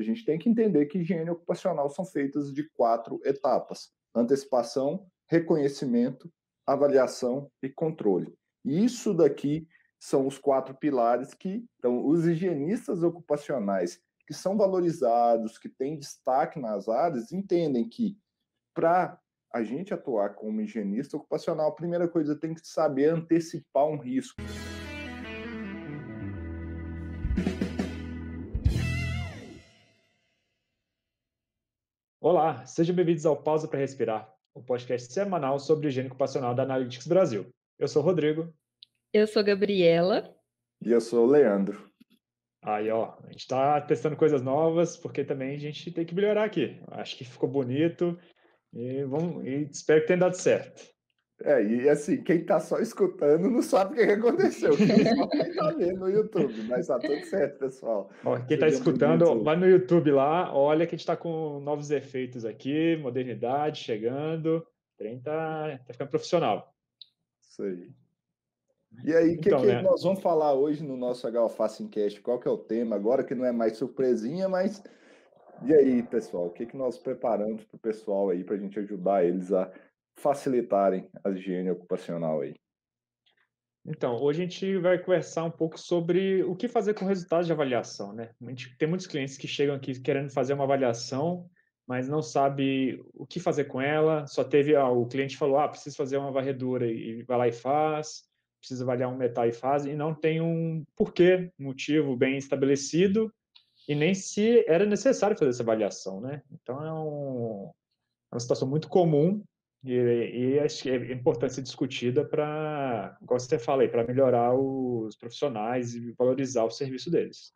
A gente tem que entender que higiene ocupacional são feitas de quatro etapas: antecipação, reconhecimento, avaliação e controle. E isso daqui são os quatro pilares que então os higienistas ocupacionais que são valorizados, que têm destaque nas áreas, entendem que para a gente atuar como higienista ocupacional, a primeira coisa tem que saber antecipar um risco. Olá, sejam bem-vindos ao Pausa para Respirar, o um podcast semanal sobre higiene ocupacional da Analytics Brasil. Eu sou o Rodrigo. Eu sou a Gabriela. E eu sou o Leandro. Aí, ó, a gente está testando coisas novas, porque também a gente tem que melhorar aqui. Acho que ficou bonito e, vamos, e espero que tenha dado certo. É, e assim, quem tá só escutando não sabe o que, aconteceu. Quem tá só tá vendo no YouTube, mas tá tudo certo, pessoal. quem tá escutando, vai no YouTube lá, olha que a gente tá com novos efeitos aqui, modernidade chegando. O trem tá, tá ficando profissional. Isso aí. E aí, o então, que, né? nós vamos falar hoje no nosso Galface Encast? Qual que é o tema? Agora que não é mais surpresinha, mas. E aí, pessoal, o que, que nós preparamos para o pessoal aí, para a gente ajudar eles a facilitarem a higiene ocupacional aí? Então, hoje a gente vai conversar um pouco sobre o que fazer com resultados de avaliação, né? Gente, tem muitos clientes que chegam aqui querendo fazer uma avaliação, mas não sabe o que fazer com ela. Só teve ah, o cliente falou, ah, preciso fazer uma varredura e vai lá e faz. Precisa avaliar um metal e faz. E não tem um porquê, motivo bem estabelecido e nem se era necessário fazer essa avaliação, né? Então é um, é uma situação muito comum e, e acho que é importante ser discutida para, como você fala aí, para melhorar os profissionais e valorizar o serviço deles.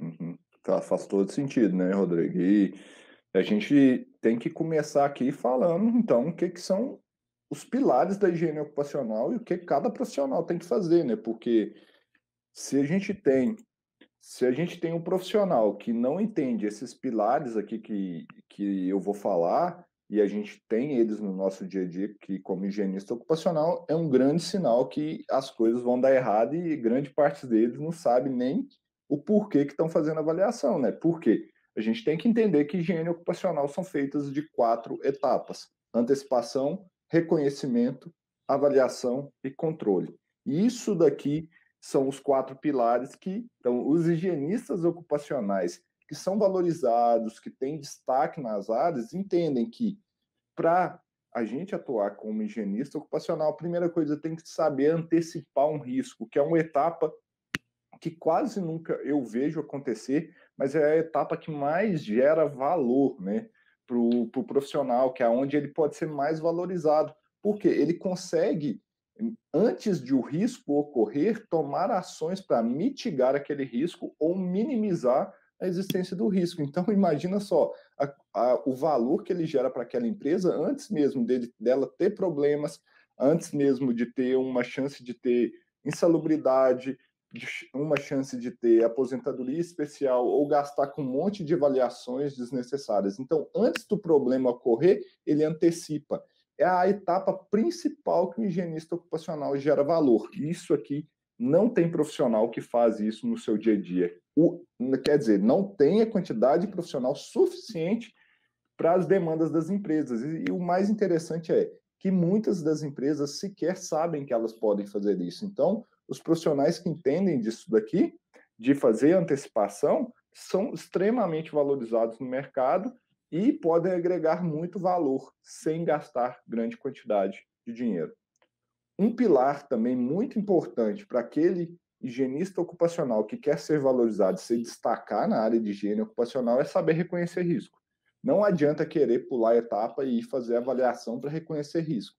Uhum. Tá, faz todo sentido, né, Rodrigo? E a gente tem que começar aqui falando, então, o que, que são os pilares da higiene ocupacional e o que cada profissional tem que fazer, né? Porque se a gente tem se a gente tem um profissional que não entende esses pilares aqui que, que eu vou falar, e a gente tem eles no nosso dia a dia, que como higienista ocupacional é um grande sinal que as coisas vão dar errado e grande parte deles não sabe nem o porquê que estão fazendo a avaliação, né? Por quê? A gente tem que entender que higiene ocupacional são feitas de quatro etapas: antecipação, reconhecimento, avaliação e controle. E isso daqui são os quatro pilares que então os higienistas ocupacionais que são valorizados, que têm destaque nas áreas, entendem que para a gente atuar como higienista ocupacional, a primeira coisa tem que saber antecipar um risco, que é uma etapa que quase nunca eu vejo acontecer, mas é a etapa que mais gera valor né, para o pro profissional, que é onde ele pode ser mais valorizado, porque ele consegue, antes de o risco ocorrer, tomar ações para mitigar aquele risco ou minimizar a existência do risco. Então, imagina só a, a, o valor que ele gera para aquela empresa antes mesmo dele, dela ter problemas, antes mesmo de ter uma chance de ter insalubridade, de, uma chance de ter aposentadoria especial ou gastar com um monte de avaliações desnecessárias. Então, antes do problema ocorrer, ele antecipa. É a etapa principal que o higienista ocupacional gera valor. Isso aqui não tem profissional que faz isso no seu dia a dia. O, quer dizer, não tem a quantidade de profissional suficiente para as demandas das empresas. E, e o mais interessante é que muitas das empresas sequer sabem que elas podem fazer isso. Então, os profissionais que entendem disso daqui, de fazer antecipação, são extremamente valorizados no mercado e podem agregar muito valor sem gastar grande quantidade de dinheiro. Um pilar também muito importante para aquele higienista ocupacional que quer ser valorizado, se destacar na área de higiene ocupacional, é saber reconhecer risco. Não adianta querer pular a etapa e fazer avaliação para reconhecer risco.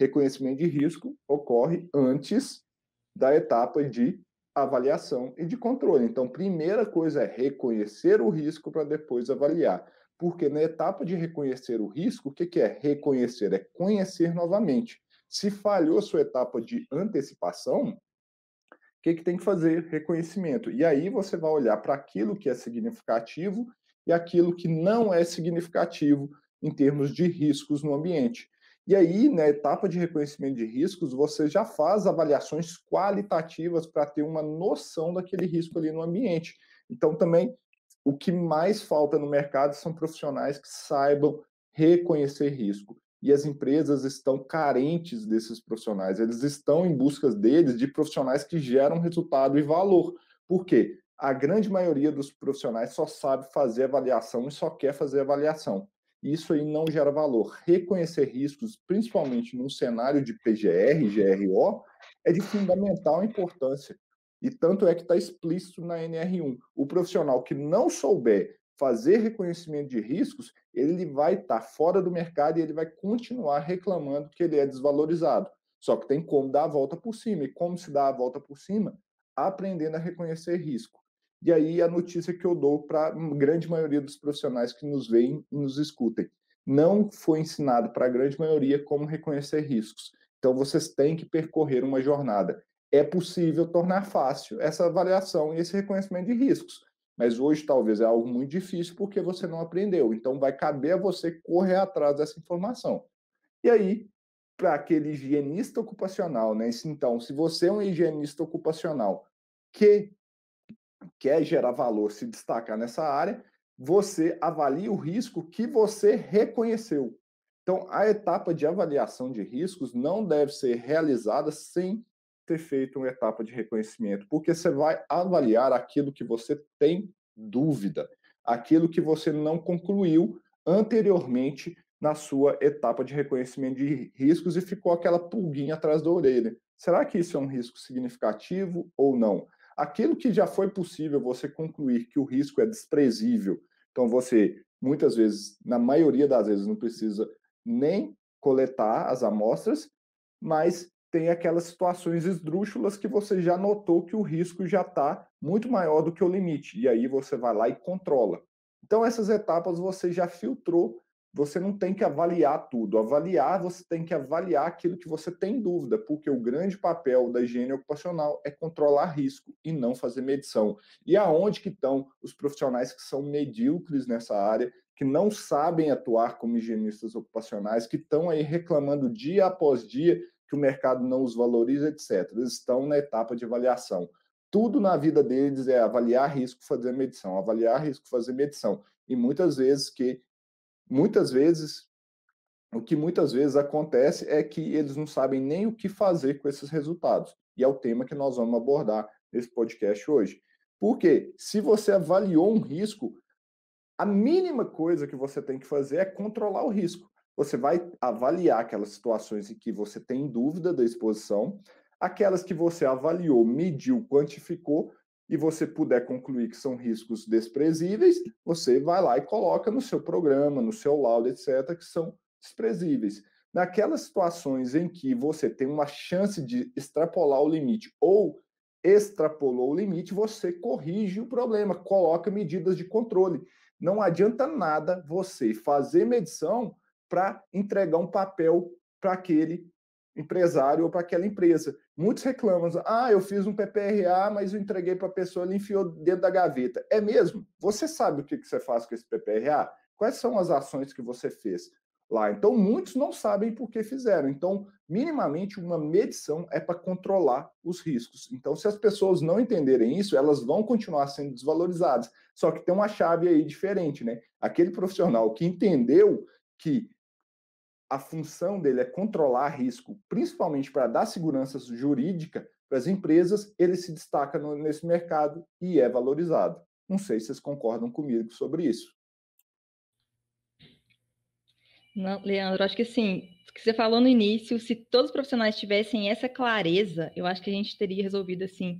Reconhecimento de risco ocorre antes da etapa de avaliação e de controle. Então, primeira coisa é reconhecer o risco para depois avaliar. Porque na etapa de reconhecer o risco, o que, que é reconhecer? É conhecer novamente. Se falhou sua etapa de antecipação, o que, que tem que fazer? Reconhecimento. E aí você vai olhar para aquilo que é significativo e aquilo que não é significativo em termos de riscos no ambiente. E aí, na etapa de reconhecimento de riscos, você já faz avaliações qualitativas para ter uma noção daquele risco ali no ambiente. Então, também, o que mais falta no mercado são profissionais que saibam reconhecer risco e as empresas estão carentes desses profissionais. Eles estão em busca deles de profissionais que geram resultado e valor. Por quê? A grande maioria dos profissionais só sabe fazer avaliação e só quer fazer avaliação. Isso aí não gera valor. Reconhecer riscos, principalmente num cenário de PGR, GRO, é de fundamental importância. E tanto é que está explícito na NR1. O profissional que não souber fazer reconhecimento de riscos, ele vai estar tá fora do mercado e ele vai continuar reclamando que ele é desvalorizado. Só que tem como dar a volta por cima. E como se dá a volta por cima? Aprendendo a reconhecer risco. E aí a notícia que eu dou para a grande maioria dos profissionais que nos veem e nos escutem. Não foi ensinado para a grande maioria como reconhecer riscos. Então vocês têm que percorrer uma jornada. É possível tornar fácil essa avaliação e esse reconhecimento de riscos. Mas hoje talvez é algo muito difícil porque você não aprendeu. Então vai caber a você correr atrás dessa informação. E aí, para aquele higienista ocupacional, né? Então, se você é um higienista ocupacional que quer gerar valor, se destacar nessa área, você avalia o risco que você reconheceu. Então, a etapa de avaliação de riscos não deve ser realizada sem ter feito uma etapa de reconhecimento, porque você vai avaliar aquilo que você tem dúvida, aquilo que você não concluiu anteriormente na sua etapa de reconhecimento de riscos e ficou aquela pulguinha atrás da orelha. Será que isso é um risco significativo ou não? Aquilo que já foi possível você concluir que o risco é desprezível, então você muitas vezes, na maioria das vezes, não precisa nem coletar as amostras, mas tem aquelas situações esdrúxulas que você já notou que o risco já está muito maior do que o limite, e aí você vai lá e controla. Então, essas etapas você já filtrou, você não tem que avaliar tudo. Avaliar, você tem que avaliar aquilo que você tem dúvida, porque o grande papel da higiene ocupacional é controlar risco e não fazer medição. E aonde que estão os profissionais que são medíocres nessa área, que não sabem atuar como higienistas ocupacionais, que estão aí reclamando dia após dia que o mercado não os valoriza, etc. Eles estão na etapa de avaliação. Tudo na vida deles é avaliar risco, fazer medição, avaliar risco, fazer medição. E muitas vezes que muitas vezes o que muitas vezes acontece é que eles não sabem nem o que fazer com esses resultados. E é o tema que nós vamos abordar nesse podcast hoje. Porque se você avaliou um risco, a mínima coisa que você tem que fazer é controlar o risco você vai avaliar aquelas situações em que você tem dúvida da exposição, aquelas que você avaliou, mediu, quantificou e você puder concluir que são riscos desprezíveis, você vai lá e coloca no seu programa, no seu laudo, etc, que são desprezíveis. Naquelas situações em que você tem uma chance de extrapolar o limite ou extrapolou o limite, você corrige o problema, coloca medidas de controle. Não adianta nada você fazer medição para entregar um papel para aquele empresário ou para aquela empresa. Muitos reclamam: ah, eu fiz um PPRA, mas eu entreguei para a pessoa, ele enfiou dentro da gaveta. É mesmo? Você sabe o que, que você faz com esse PPRA? Quais são as ações que você fez lá? Então, muitos não sabem por que fizeram. Então, minimamente, uma medição é para controlar os riscos. Então, se as pessoas não entenderem isso, elas vão continuar sendo desvalorizadas. Só que tem uma chave aí diferente, né? Aquele profissional que entendeu que a função dele é controlar risco, principalmente para dar segurança jurídica para as empresas, ele se destaca no, nesse mercado e é valorizado. Não sei se vocês concordam comigo sobre isso. Não, Leandro, acho que assim, o que você falou no início, se todos os profissionais tivessem essa clareza, eu acho que a gente teria resolvido assim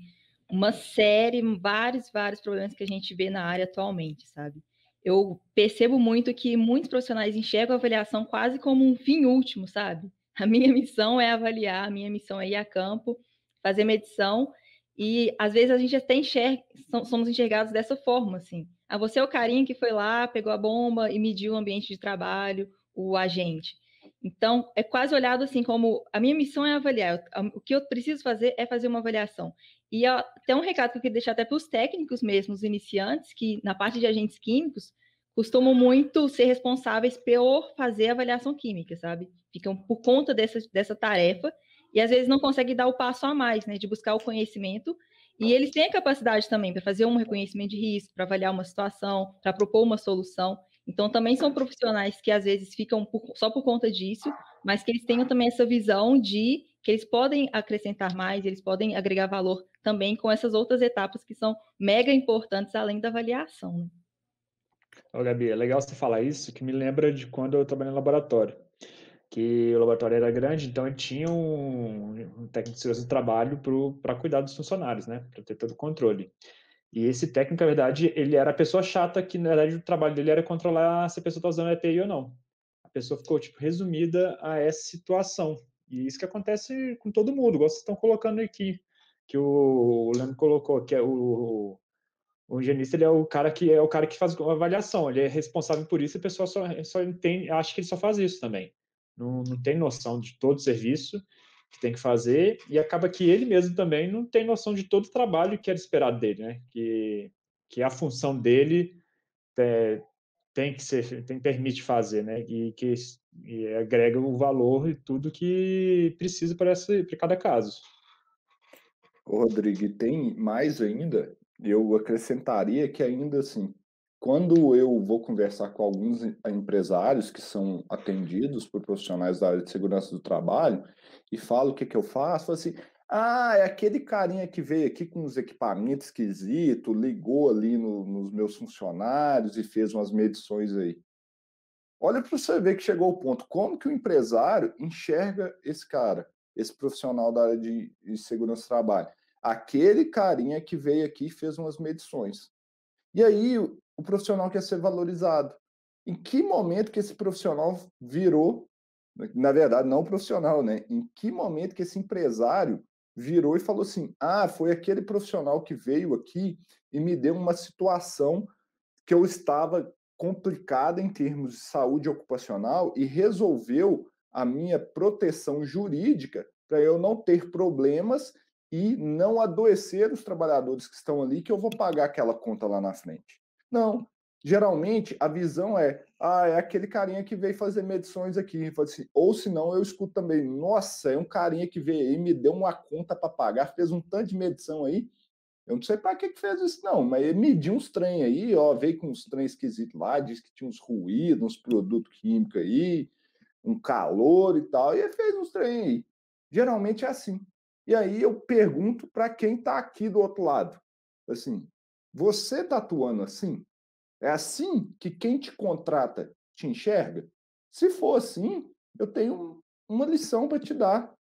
uma série, vários, vários problemas que a gente vê na área atualmente, sabe? eu percebo muito que muitos profissionais enxergam a avaliação quase como um fim último, sabe? A minha missão é avaliar, a minha missão é ir a campo, fazer medição, e às vezes a gente até enxerga, somos enxergados dessa forma, assim. Ah, você é o carinho que foi lá, pegou a bomba e mediu o ambiente de trabalho, o agente. Então, é quase olhado assim como a minha missão é avaliar, o que eu preciso fazer é fazer uma avaliação. E tem um recado que eu queria deixar até para os técnicos mesmo, os iniciantes, que na parte de agentes químicos, costumam muito ser responsáveis por fazer a avaliação química, sabe? Ficam por conta dessa, dessa tarefa e às vezes não conseguem dar o passo a mais, né, de buscar o conhecimento. E eles têm a capacidade também para fazer um reconhecimento de risco, para avaliar uma situação, para propor uma solução. Então, também são profissionais que às vezes ficam por, só por conta disso, mas que eles tenham também essa visão de que eles podem acrescentar mais, eles podem agregar valor também com essas outras etapas que são mega importantes além da avaliação. Né? Gabi, é legal você falar isso, que me lembra de quando eu trabalhei no laboratório. Que o laboratório era grande, então ele tinha um, um técnico de segurança do trabalho para cuidar dos funcionários, né? Para ter todo o controle. E esse técnico, na verdade, ele era a pessoa chata que, na verdade, o trabalho dele era controlar se a pessoa está usando a API ou não. A pessoa ficou, tipo, resumida a essa situação. E isso que acontece com todo mundo, igual vocês estão colocando aqui, que o Leandro colocou, que é o, o higienista, ele é o cara que é o cara que faz a avaliação, ele é responsável por isso, e a pessoa só, só entende, acha que ele só faz isso também. Não, não tem noção de todo o serviço que tem que fazer, e acaba que ele mesmo também não tem noção de todo o trabalho que era esperado dele, né? Que, que a função dele é, tem que ser, tem, permite fazer, né? E que e agrega o valor e tudo que precisa para cada caso. Rodrigo, tem mais ainda? Eu acrescentaria que ainda assim, quando eu vou conversar com alguns empresários que são atendidos por profissionais da área de segurança do trabalho e falo o que, que eu faço, falo assim: ah, é aquele carinha que veio aqui com uns equipamentos esquisitos, ligou ali no, nos meus funcionários e fez umas medições aí. Olha para você ver que chegou o ponto. Como que o empresário enxerga esse cara, esse profissional da área de, de segurança do trabalho? Aquele carinha que veio aqui e fez umas medições. E aí o profissional é ser valorizado. Em que momento que esse profissional virou, né, na verdade, não profissional, né? Em que momento que esse empresário virou e falou assim: ah, foi aquele profissional que veio aqui e me deu uma situação que eu estava complicada em termos de saúde ocupacional e resolveu a minha proteção jurídica para eu não ter problemas e não adoecer os trabalhadores que estão ali, que eu vou pagar aquela conta lá na frente. Não. Geralmente a visão é, ah, é aquele carinha que veio fazer medições aqui. Assim, ou se não, eu escuto também, nossa, é um carinha que veio aí, me deu uma conta para pagar, fez um tanto de medição aí. Eu não sei para que, que fez isso, não, mas ele mediu uns trem aí, ó, veio com uns trem esquisitos lá, disse que tinha uns ruídos, uns produtos químicos aí, um calor e tal, e ele fez uns trem aí. Geralmente é assim. E aí eu pergunto para quem está aqui do outro lado, assim, você está atuando assim? É assim que quem te contrata te enxerga? Se for assim, eu tenho uma lição para te dar.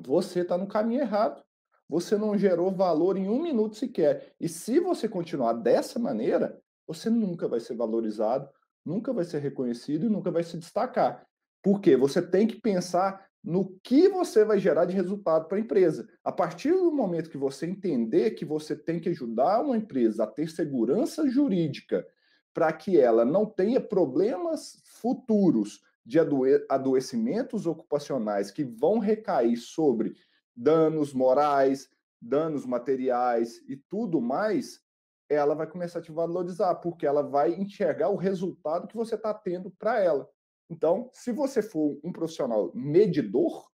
Você está no caminho errado. Você não gerou valor em um minuto sequer. E se você continuar dessa maneira, você nunca vai ser valorizado, nunca vai ser reconhecido e nunca vai se destacar. Porque você tem que pensar no que você vai gerar de resultado para a empresa. A partir do momento que você entender que você tem que ajudar uma empresa a ter segurança jurídica para que ela não tenha problemas futuros de adoecimentos ocupacionais que vão recair sobre danos morais, danos materiais e tudo mais, ela vai começar a te valorizar, porque ela vai enxergar o resultado que você está tendo para ela. Então, se você for um profissional medidor,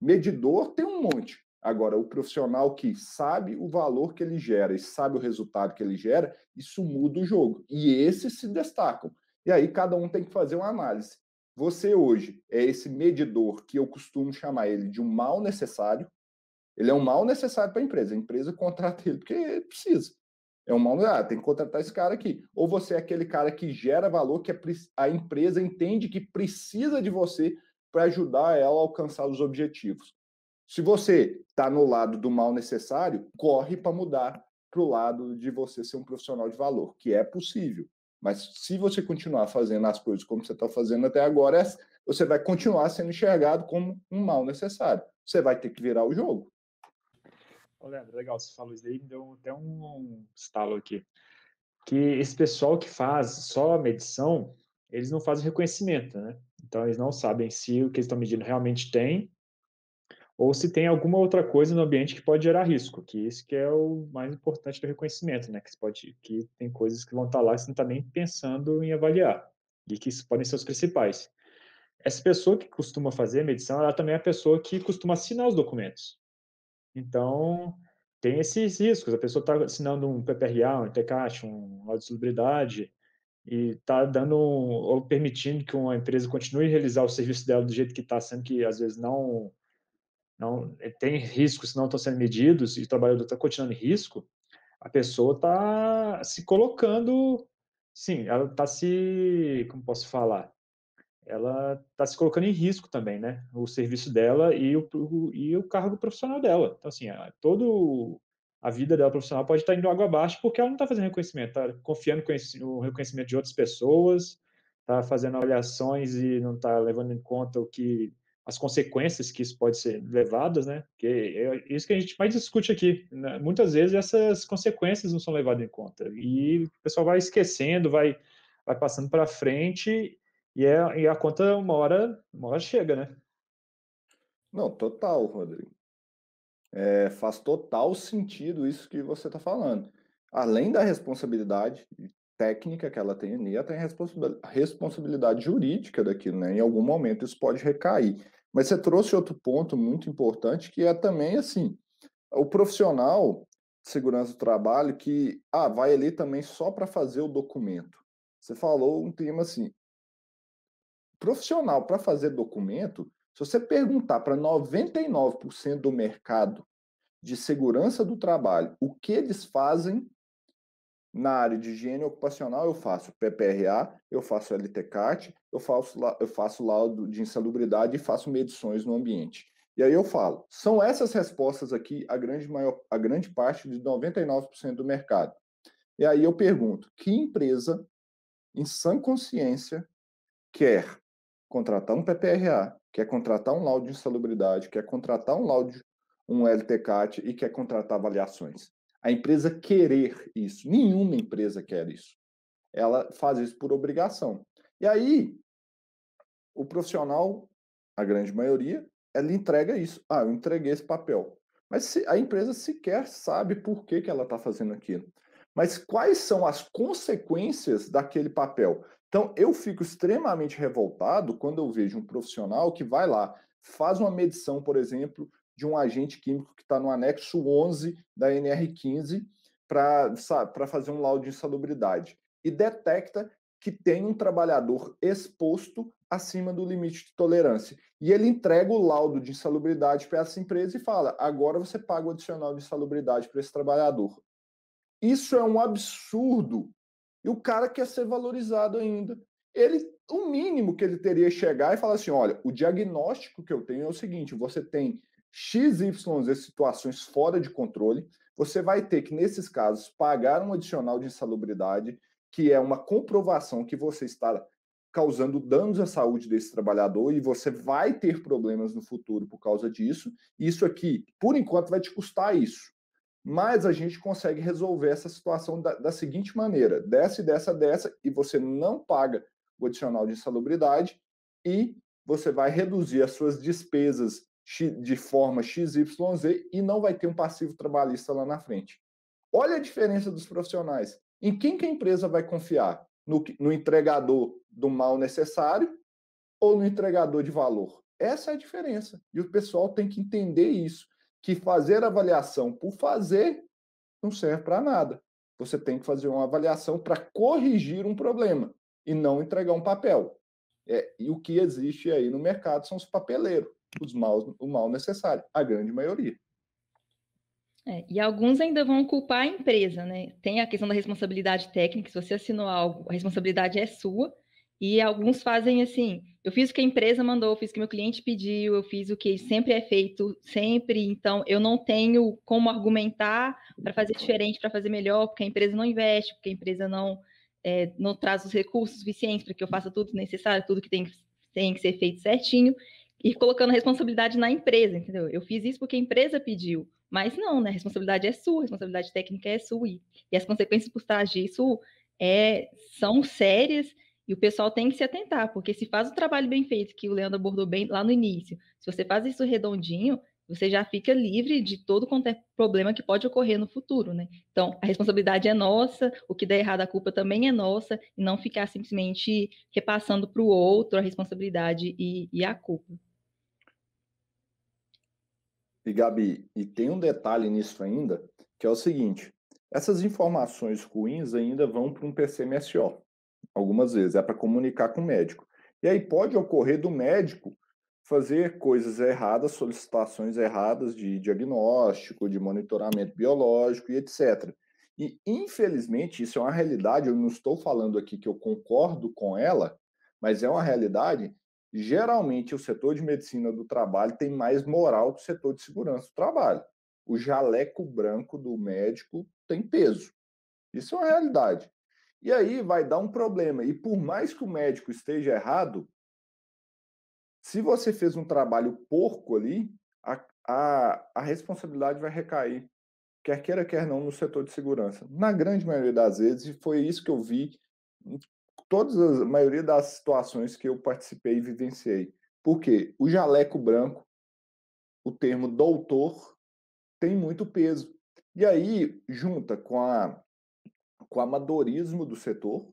medidor tem um monte. Agora, o profissional que sabe o valor que ele gera e sabe o resultado que ele gera, isso muda o jogo. E esses se destacam. E aí cada um tem que fazer uma análise. Você hoje é esse medidor que eu costumo chamar ele de um mal necessário. Ele é um mal necessário para a empresa. A empresa contrata ele porque precisa. É um mal, ah, tem que contratar esse cara aqui. Ou você é aquele cara que gera valor, que é a empresa entende que precisa de você para ajudar ela a alcançar os objetivos. Se você está no lado do mal necessário, corre para mudar para o lado de você ser um profissional de valor, que é possível. Mas se você continuar fazendo as coisas como você está fazendo até agora, é, você vai continuar sendo enxergado como um mal necessário. Você vai ter que virar o jogo. Ô, Leandro, legal, você falou isso aí me deu até um estalo aqui. Que esse pessoal que faz só a medição, eles não fazem reconhecimento, né? Então, eles não sabem se o que eles estão medindo realmente tem ou se tem alguma outra coisa no ambiente que pode gerar risco, que isso que é o mais importante do reconhecimento, né? Que, pode, que tem coisas que vão estar tá lá que você não está nem pensando em avaliar, e que podem ser os principais. Essa pessoa que costuma fazer medição, ela também é a pessoa que costuma assinar os documentos. Então, tem esses riscos. A pessoa está assinando um PPRA, um TCAT, um auto de salubridade, e está dando ou permitindo que uma empresa continue a realizar o serviço dela do jeito que está, sendo que às vezes não, não eh, tem riscos não estão sendo medidos e o trabalhador está continuando em risco. A pessoa está se colocando, sim, ela está se, como posso falar, ela está se colocando em risco também, né? O serviço dela e o, e o cargo profissional dela. Então, assim, toda a vida dela profissional pode estar indo água abaixo porque ela não está fazendo reconhecimento, está confiando no reconhecimento de outras pessoas, está fazendo avaliações e não está levando em conta o que as consequências que isso pode ser levadas, né? Porque é, é isso que a gente mais discute aqui. Né? Muitas vezes essas consequências não são levadas em conta e o pessoal vai esquecendo, vai vai passando para frente e, é, e a conta uma hora, uma hora chega, né? Não, total, Rodrigo. É, faz total sentido isso que você está falando. Além da responsabilidade técnica que ela tem ali, ela tem a responsabilidade jurídica daquilo, né? Em algum momento isso pode recair. Mas você trouxe outro ponto muito importante, que é também, assim, o profissional de segurança do trabalho que, ah, vai ali também só para fazer o documento. Você falou um tema assim, profissional para fazer documento, se você perguntar para 99% do mercado de segurança do trabalho o que eles fazem na área de higiene ocupacional, eu faço PPRA, eu faço LTCAT, eu faço, eu faço laudo de insalubridade e faço medições no ambiente. E aí eu falo, são essas respostas aqui a grande, maior, a grande parte de 99% do mercado. E aí eu pergunto, que empresa, em sã consciência, quer contratar um PPRA, quer contratar um laudo de insalubridade, quer contratar um laudo, um LTCAT e quer contratar avaliações. A empresa querer isso, nenhuma empresa quer isso. Ela faz isso por obrigação. E aí, o profissional, a grande maioria, ela entrega isso. Ah, eu entreguei esse papel. Mas a empresa sequer sabe por que, que ela está fazendo aquilo. Mas quais são as consequências daquele papel? Então, eu fico extremamente revoltado quando eu vejo um profissional que vai lá, faz uma medição, por exemplo, de um agente químico que está no anexo 11 da NR15 para fazer um laudo de insalubridade e detecta que tem um trabalhador exposto acima do limite de tolerância. E ele entrega o laudo de insalubridade para essa empresa e fala: agora você paga o adicional de insalubridade para esse trabalhador. Isso é um absurdo e o cara quer ser valorizado ainda. Ele, o mínimo que ele teria é chegar e falar assim: olha, o diagnóstico que eu tenho é o seguinte: você tem XYZ situações fora de controle, você vai ter que, nesses casos, pagar um adicional de insalubridade, que é uma comprovação que você está causando danos à saúde desse trabalhador e você vai ter problemas no futuro por causa disso. Isso aqui, por enquanto, vai te custar isso. Mas a gente consegue resolver essa situação da, da seguinte maneira: dessa, dessa, dessa, e você não paga o adicional de insalubridade e você vai reduzir as suas despesas de forma XYZ e não vai ter um passivo trabalhista lá na frente. Olha a diferença dos profissionais. Em quem que a empresa vai confiar? No, no entregador do mal necessário ou no entregador de valor? Essa é a diferença. E o pessoal tem que entender isso que fazer avaliação por fazer não serve para nada. Você tem que fazer uma avaliação para corrigir um problema e não entregar um papel. É, e o que existe aí no mercado são os papeleiros, os maus, o mal necessário, a grande maioria. É, e alguns ainda vão culpar a empresa, né? Tem a questão da responsabilidade técnica, se você assinou algo, a responsabilidade é sua, e alguns fazem assim: eu fiz o que a empresa mandou, eu fiz o que meu cliente pediu, eu fiz o que sempre é feito, sempre. Então, eu não tenho como argumentar para fazer diferente, para fazer melhor, porque a empresa não investe, porque a empresa não, é, não traz os recursos suficientes para que eu faça tudo necessário, tudo que tem, tem que ser feito certinho. E colocando a responsabilidade na empresa, entendeu? Eu fiz isso porque a empresa pediu, mas não, né? A responsabilidade é sua, a responsabilidade técnica é sua. E, as consequências por trás disso é, são sérias e o pessoal tem que se atentar, porque se faz o trabalho bem feito, que o Leandro abordou bem lá no início, se você faz isso redondinho, você já fica livre de todo quanto é problema que pode ocorrer no futuro, né? Então, a responsabilidade é nossa, o que der errado a culpa também é nossa, e não ficar simplesmente repassando para o outro a responsabilidade e, e a culpa. E Gabi, e tem um detalhe nisso ainda, que é o seguinte: essas informações ruins ainda vão para um PCMSO algumas vezes, é para comunicar com o médico. E aí pode ocorrer do médico fazer coisas erradas, solicitações erradas de diagnóstico, de monitoramento biológico e etc. E infelizmente isso é uma realidade, eu não estou falando aqui que eu concordo com ela, mas é uma realidade. Geralmente o setor de medicina do trabalho tem mais moral que o setor de segurança do trabalho. O jaleco branco do médico tem peso. Isso é uma realidade. E aí vai dar um problema. E por mais que o médico esteja errado, se você fez um trabalho porco ali, a, a, a responsabilidade vai recair, quer queira, quer não, no setor de segurança. Na grande maioria das vezes, e foi isso que eu vi em todas as, a maioria das situações que eu participei e vivenciei. Porque o jaleco branco, o termo doutor, tem muito peso. E aí, junta com a com o amadorismo do setor,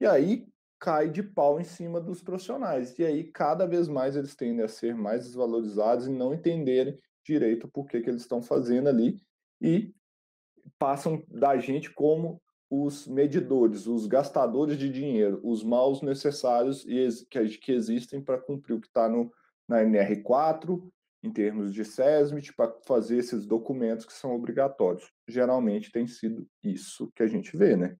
e aí cai de pau em cima dos profissionais. E aí, cada vez mais, eles tendem a ser mais desvalorizados e não entenderem direito por que, que eles estão fazendo ali e passam da gente como os medidores, os gastadores de dinheiro, os maus necessários que existem para cumprir o que está na NR4, em termos de SESMIT para fazer esses documentos que são obrigatórios. Geralmente tem sido isso que a gente vê, né?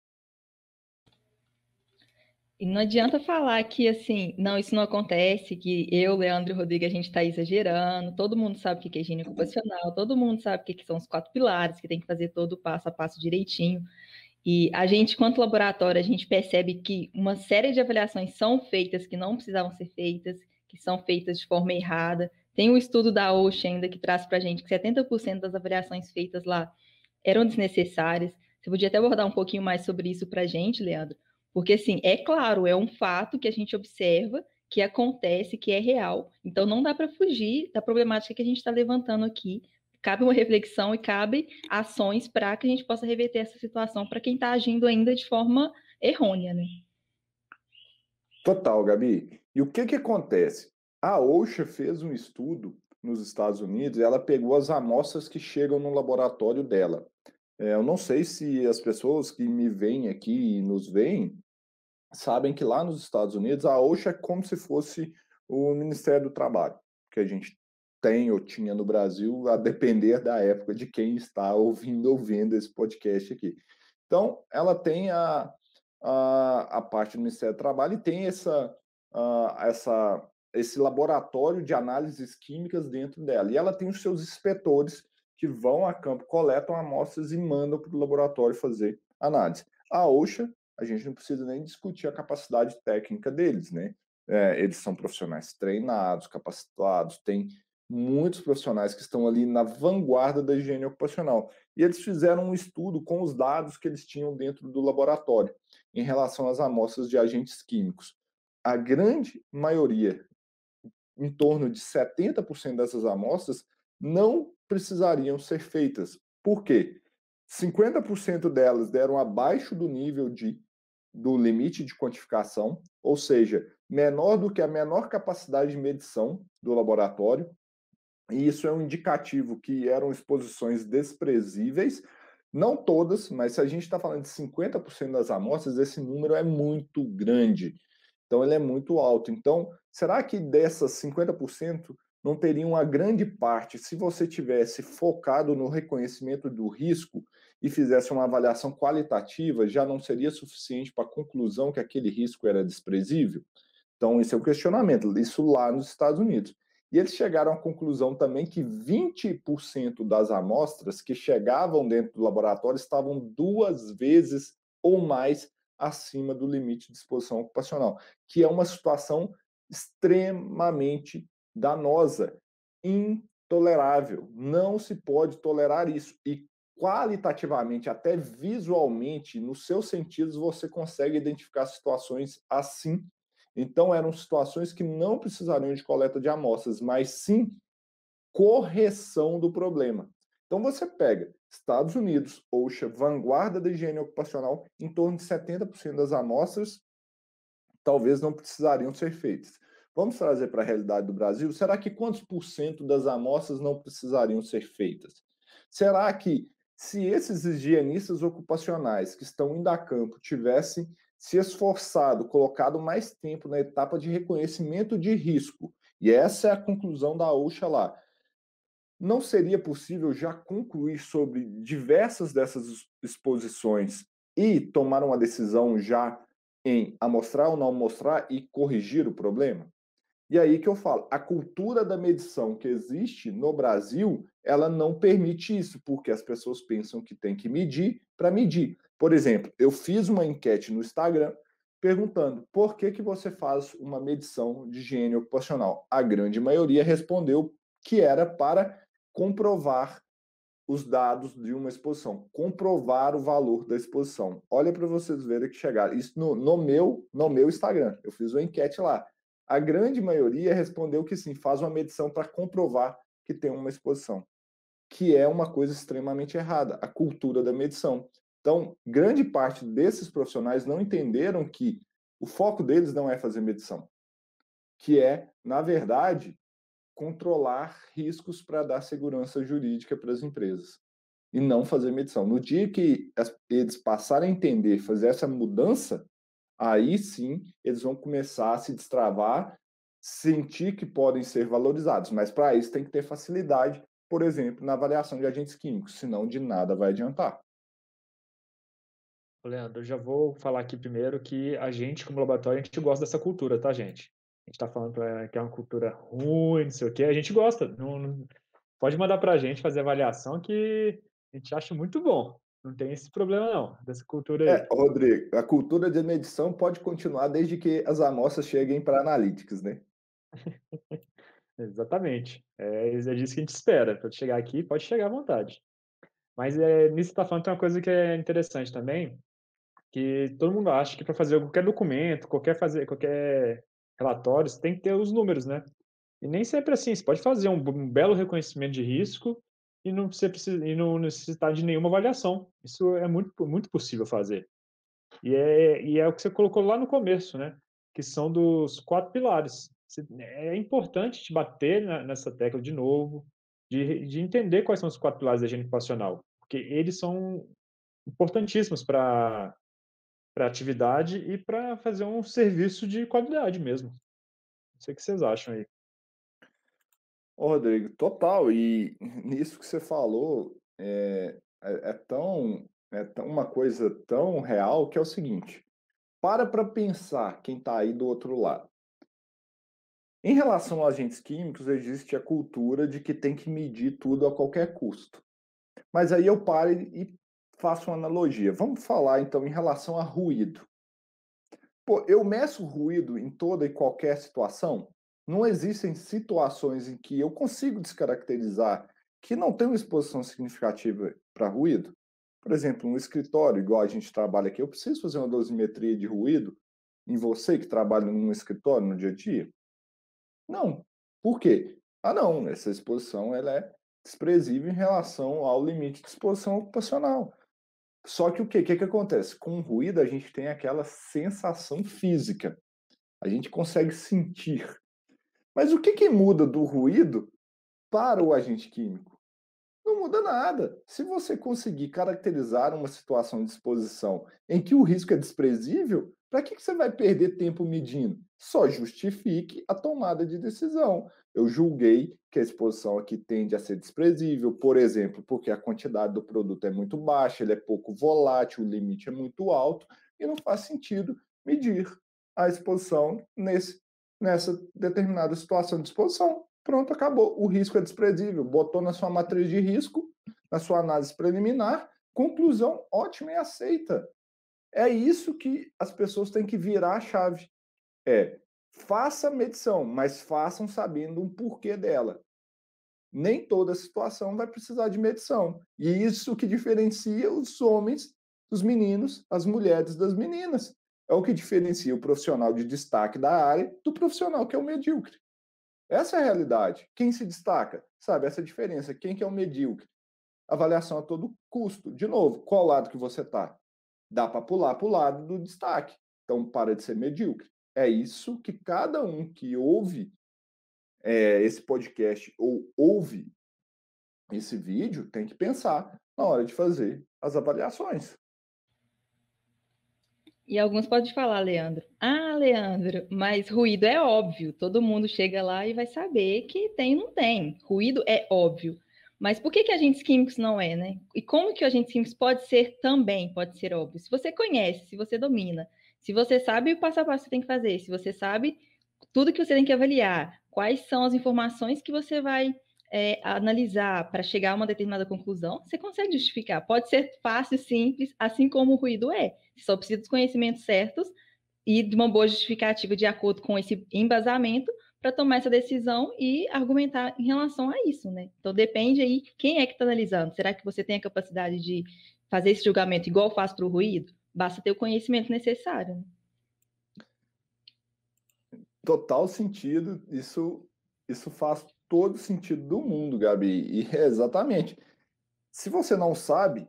E não adianta falar que assim, não, isso não acontece, que eu, Leandro e Rodrigo, a gente está exagerando, todo mundo sabe o que é higiene uhum. ocupacional, todo mundo sabe o que são os quatro pilares, que tem que fazer todo o passo a passo direitinho. E a gente, quanto laboratório, a gente percebe que uma série de avaliações são feitas que não precisavam ser feitas, que são feitas de forma errada, tem um estudo da OSHA ainda que traz para a gente que 70% das avaliações feitas lá eram desnecessárias. Você podia até abordar um pouquinho mais sobre isso para a gente, Leandro? Porque, assim, é claro, é um fato que a gente observa, que acontece, que é real. Então, não dá para fugir da problemática que a gente está levantando aqui. Cabe uma reflexão e cabe ações para que a gente possa reverter essa situação para quem está agindo ainda de forma errônea, né? Total, Gabi. E o que, que acontece? A OSHA fez um estudo nos Estados Unidos, ela pegou as amostras que chegam no laboratório dela. É, eu não sei se as pessoas que me veem aqui e nos veem sabem que lá nos Estados Unidos a OSHA é como se fosse o Ministério do Trabalho, que a gente tem ou tinha no Brasil, a depender da época de quem está ouvindo ou vendo esse podcast aqui. Então, ela tem a, a, a parte do Ministério do Trabalho e tem essa, a, essa esse laboratório de análises químicas dentro dela. E ela tem os seus inspetores que vão a campo, coletam amostras e mandam para o laboratório fazer análise. A OSHA, a gente não precisa nem discutir a capacidade técnica deles, né? É, eles são profissionais treinados, capacitados, tem muitos profissionais que estão ali na vanguarda da higiene ocupacional. E eles fizeram um estudo com os dados que eles tinham dentro do laboratório em relação às amostras de agentes químicos. A grande maioria em torno de 70% dessas amostras não precisariam ser feitas. Por quê? 50% delas deram abaixo do nível de, do limite de quantificação, ou seja, menor do que a menor capacidade de medição do laboratório, e isso é um indicativo que eram exposições desprezíveis, não todas, mas se a gente está falando de 50% das amostras, esse número é muito grande. Então ele é muito alto. Então, será que dessas 50% não teria uma grande parte se você tivesse focado no reconhecimento do risco e fizesse uma avaliação qualitativa, já não seria suficiente para a conclusão que aquele risco era desprezível? Então, esse é o questionamento, isso lá nos Estados Unidos. E eles chegaram à conclusão também que 20% das amostras que chegavam dentro do laboratório estavam duas vezes ou mais acima do limite de exposição ocupacional, que é uma situação extremamente danosa, intolerável. Não se pode tolerar isso. E qualitativamente, até visualmente, nos seus sentidos, você consegue identificar situações assim. Então, eram situações que não precisariam de coleta de amostras, mas sim correção do problema. Então, você pega Estados Unidos, OSHA, vanguarda da higiene ocupacional, em torno de 70% das amostras talvez não precisariam ser feitas. Vamos trazer para a realidade do Brasil? Será que quantos por cento das amostras não precisariam ser feitas? Será que se esses higienistas ocupacionais que estão indo a campo tivessem se esforçado, colocado mais tempo na etapa de reconhecimento de risco, e essa é a conclusão da OSHA lá, não seria possível já concluir sobre diversas dessas exposições e tomar uma decisão já em amostrar ou não mostrar e corrigir o problema? E aí que eu falo, a cultura da medição que existe no Brasil, ela não permite isso, porque as pessoas pensam que tem que medir para medir. Por exemplo, eu fiz uma enquete no Instagram perguntando por que, que você faz uma medição de higiene ocupacional. A grande maioria respondeu que era para comprovar os dados de uma exposição, comprovar o valor da exposição. Olha para vocês verem que chegaram. Isso no, no, meu, no meu Instagram. Eu fiz uma enquete lá. A grande maioria respondeu que sim, faz uma medição para comprovar que tem uma exposição, que é uma coisa extremamente errada, a cultura da medição. Então, grande parte desses profissionais não entenderam que o foco deles não é fazer medição, que é, na verdade, controlar riscos para dar segurança jurídica para as empresas e não fazer medição. No dia que eles passarem a entender, fazer essa mudança, aí sim eles vão começar a se destravar, sentir que podem ser valorizados, mas para isso tem que ter facilidade, por exemplo, na avaliação de agentes químicos, senão de nada vai adiantar. Leandro, eu já vou falar aqui primeiro que a gente, como laboratório, a gente gosta dessa cultura, tá, gente? a gente está falando pra, que é uma cultura ruim, não sei o quê, a gente gosta. Não, não, pode mandar para a gente fazer avaliação que a gente acha muito bom. Não tem esse problema, não, dessa cultura é, aí. É, Rodrigo, a cultura de medição pode continuar desde que as amostras cheguem para analytics, né? Exatamente. É, é disso que a gente espera. Para chegar aqui, pode chegar à vontade. Mas é, nisso está falando tem uma coisa que é interessante também, que todo mundo acha que para fazer qualquer documento, qualquer fazer, qualquer relatórios, tem que ter os números, né? E nem sempre é assim, você pode fazer um, um belo reconhecimento de risco e não, precisa, e não necessitar de nenhuma avaliação. Isso é muito, muito possível fazer. E é, e é o que você colocou lá no começo, né? Que são dos quatro pilares. É importante te bater na, nessa tecla de novo, de, de entender quais são os quatro pilares da higiene ocupacional, porque eles são importantíssimos para para atividade e para fazer um serviço de qualidade mesmo. Não sei o que vocês acham aí. Ô, Rodrigo, total. E nisso que você falou, é, é, é tão, é tão, uma coisa tão real que é o seguinte: para para pensar quem está aí do outro lado. Em relação a agentes químicos, existe a cultura de que tem que medir tudo a qualquer custo. Mas aí eu paro e faço uma analogia. Vamos falar então em relação a ruído. Pô, eu meço ruído em toda e qualquer situação? Não existem situações em que eu consigo descaracterizar que não tem uma exposição significativa para ruído? Por exemplo, um escritório, igual a gente trabalha aqui, eu preciso fazer uma dosimetria de ruído em você que trabalha num escritório no dia a dia? Não. Por quê? Ah, não, essa exposição ela é desprezível em relação ao limite de exposição ocupacional. Só que o que, que, que acontece? Com o ruído, a gente tem aquela sensação física. A gente consegue sentir. Mas o que, que muda do ruído para o agente químico? Não muda nada. Se você conseguir caracterizar uma situação de exposição em que o risco é desprezível, para que, que você vai perder tempo medindo? Só justifique a tomada de decisão. Eu julguei que a exposição aqui tende a ser desprezível, por exemplo, porque a quantidade do produto é muito baixa, ele é pouco volátil, o limite é muito alto e não faz sentido medir a exposição nesse, nessa determinada situação de exposição. Pronto, acabou. O risco é desprezível. Botou na sua matriz de risco, na sua análise preliminar, conclusão ótima e aceita. É isso que as pessoas têm que virar a chave. É, faça medição, mas façam sabendo um porquê dela. Nem toda situação vai precisar de medição. E isso que diferencia os homens dos meninos, as mulheres das meninas. É o que diferencia o profissional de destaque da área do profissional que é o medíocre. Essa é a realidade. Quem se destaca? Sabe essa é diferença? Quem que é o medíocre? Avaliação a todo custo. De novo, qual lado que você está? Dá para pular para o lado do destaque. Então, para de ser medíocre. É isso que cada um que ouve é, esse podcast ou ouve esse vídeo tem que pensar na hora de fazer as avaliações. E alguns podem falar, Leandro. Ah, Leandro, mas ruído é óbvio. Todo mundo chega lá e vai saber que tem e não tem. Ruído é óbvio. Mas por que, que agentes químicos não é, né? E como que o agente químico pode ser também, pode ser óbvio? Se você conhece, se você domina, se você sabe o passo a passo que você tem que fazer, se você sabe tudo que você tem que avaliar, quais são as informações que você vai é, analisar para chegar a uma determinada conclusão, você consegue justificar. Pode ser fácil, simples, assim como o ruído é. Você só precisa dos conhecimentos certos e de uma boa justificativa de acordo com esse embasamento para tomar essa decisão e argumentar em relação a isso, né? Então depende aí quem é que está analisando. Será que você tem a capacidade de fazer esse julgamento igual eu faço para o ruído? Basta ter o conhecimento necessário. Né? Total sentido. Isso, isso faz todo sentido do mundo, Gabi. E exatamente. Se você não sabe,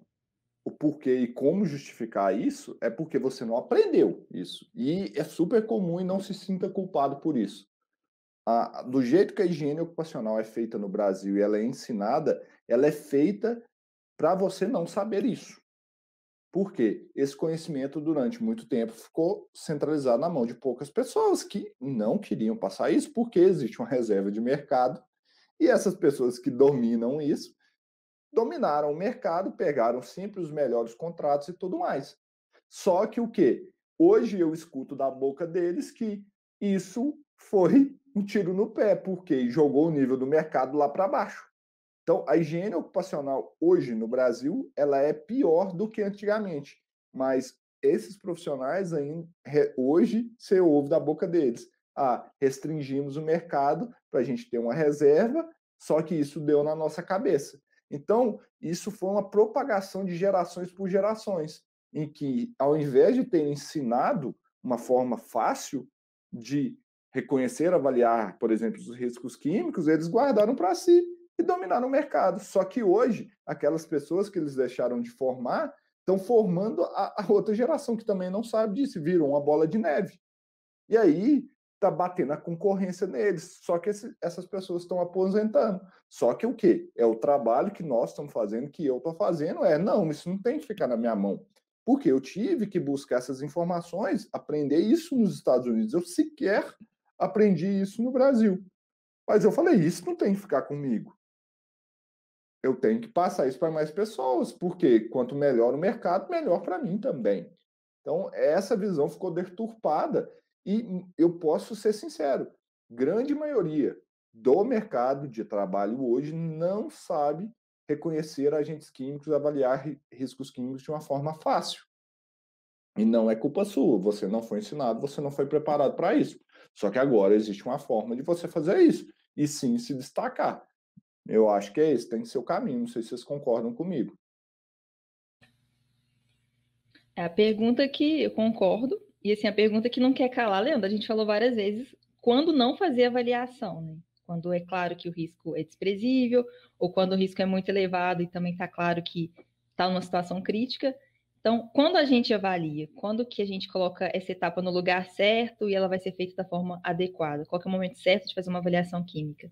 o porquê e como justificar isso é porque você não aprendeu isso. E é super comum e não se sinta culpado por isso a, do jeito que a higiene ocupacional é feita no Brasil e ela é ensinada, ela é feita para você não saber isso. Porque esse conhecimento, durante muito tempo, ficou centralizado na mão de poucas pessoas que não queriam passar isso, porque existe uma reserva de mercado e essas pessoas que dominam isso dominaram o mercado, pegaram sempre os melhores contratos e tudo mais. Só que o que? Hoje eu escuto da boca deles que isso foi um tiro no pé, porque jogou o nível do mercado lá para baixo. Então, a higiene ocupacional hoje no Brasil, ela é pior do que antigamente, mas esses profissionais ainda hoje você ouve da boca deles. Ah, restringimos o mercado para a gente ter uma reserva, só que isso deu na nossa cabeça. Então, isso foi uma propagação de gerações por gerações, em que, ao invés de terem ensinado uma forma fácil de reconhecer, avaliar, por exemplo, os riscos químicos, eles guardaram para si e dominaram o mercado. Só que hoje, aquelas pessoas que eles deixaram de formar estão formando a, a outra geração que também não sabe disso, viram uma bola de neve. E aí está batendo a concorrência neles. Só que esse, essas pessoas estão aposentando. Só que o que? É o trabalho que nós estamos fazendo, que eu estou fazendo, é não, isso não tem que ficar na minha mão. Porque eu tive que buscar essas informações, aprender isso nos Estados Unidos. Eu sequer aprendi isso no Brasil. Mas eu falei, isso não tem que ficar comigo. Eu tenho que passar isso para mais pessoas, porque quanto melhor o mercado, melhor para mim também. Então, essa visão ficou deturpada e eu posso ser sincero, grande maioria do mercado de trabalho hoje não sabe reconhecer agentes químicos, avaliar riscos químicos de uma forma fácil. E não é culpa sua, você não foi ensinado, você não foi preparado para isso. Só que agora existe uma forma de você fazer isso e sim se destacar. Eu acho que é esse, tem que ser o caminho. Não sei se vocês concordam comigo. É a pergunta que eu concordo, e assim, a pergunta que não quer calar, Leandro, a gente falou várias vezes, quando não fazer avaliação, né? Quando é claro que o risco é desprezível, ou quando o risco é muito elevado e também está claro que está numa situação crítica. Então, quando a gente avalia, quando que a gente coloca essa etapa no lugar certo e ela vai ser feita da forma adequada? Qual é o momento certo de fazer uma avaliação química?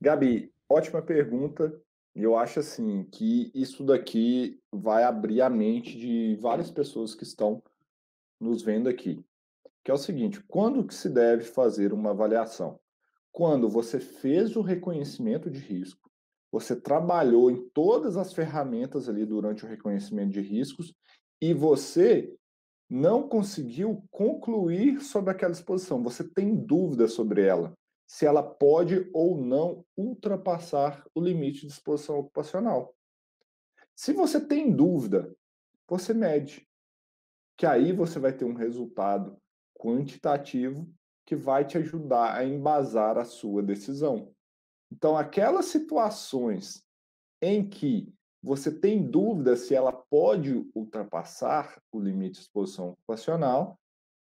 Gabi, ótima pergunta. Eu acho assim que isso daqui vai abrir a mente de várias pessoas que estão nos vendo aqui. Que é o seguinte, quando que se deve fazer uma avaliação? Quando você fez o reconhecimento de risco, você trabalhou em todas as ferramentas ali durante o reconhecimento de riscos e você não conseguiu concluir sobre aquela exposição, você tem dúvida sobre ela, se ela pode ou não ultrapassar o limite de exposição ocupacional. Se você tem dúvida, você mede, que aí você vai ter um resultado quantitativo que vai te ajudar a embasar a sua decisão. Então, aquelas situações em que você tem dúvida se ela pode ultrapassar o limite de exposição ocupacional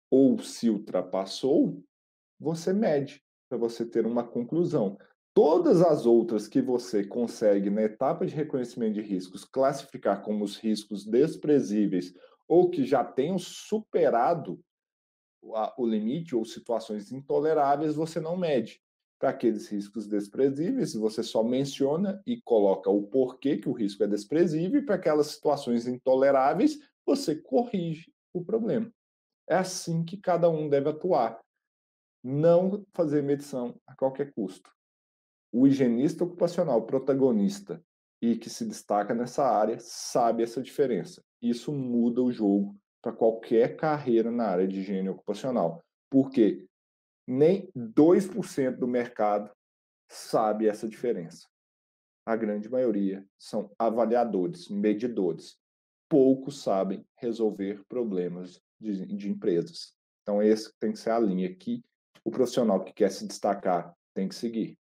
ou se ultrapassou, você mede para você ter uma conclusão. Todas as outras que você consegue na etapa de reconhecimento de riscos classificar como os riscos desprezíveis ou que já tenham superado o limite ou situações intoleráveis, você não mede. Para aqueles riscos desprezíveis, você só menciona e coloca o porquê que o risco é desprezível, e para aquelas situações intoleráveis, você corrige o problema. É assim que cada um deve atuar. Não fazer medição a qualquer custo. O higienista ocupacional protagonista e que se destaca nessa área sabe essa diferença. Isso muda o jogo para qualquer carreira na área de higiene ocupacional, porque nem 2% do mercado sabe essa diferença. A grande maioria são avaliadores, medidores. Poucos sabem resolver problemas de, de empresas. Então, esse tem que ser a linha que o profissional que quer se destacar tem que seguir.